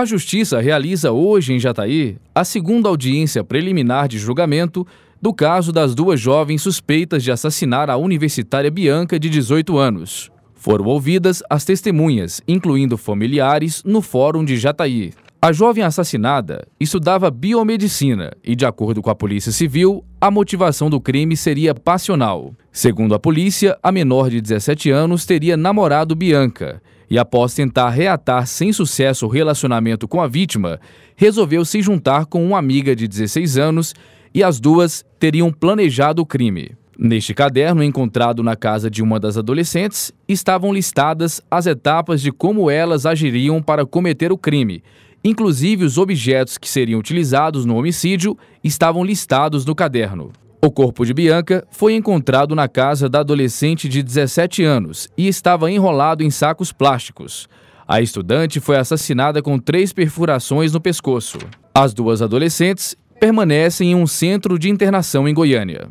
A Justiça realiza hoje em Jataí a segunda audiência preliminar de julgamento do caso das duas jovens suspeitas de assassinar a universitária Bianca, de 18 anos. Foram ouvidas as testemunhas, incluindo familiares, no Fórum de Jataí. A jovem assassinada estudava biomedicina e, de acordo com a Polícia Civil, a motivação do crime seria passional. Segundo a polícia, a menor de 17 anos teria namorado Bianca e, após tentar reatar sem sucesso o relacionamento com a vítima, resolveu se juntar com uma amiga de 16 anos e as duas teriam planejado o crime. Neste caderno, encontrado na casa de uma das adolescentes, estavam listadas as etapas de como elas agiriam para cometer o crime. Inclusive, os objetos que seriam utilizados no homicídio estavam listados no caderno. O corpo de Bianca foi encontrado na casa da adolescente de 17 anos e estava enrolado em sacos plásticos. A estudante foi assassinada com três perfurações no pescoço. As duas adolescentes permanecem em um centro de internação em Goiânia.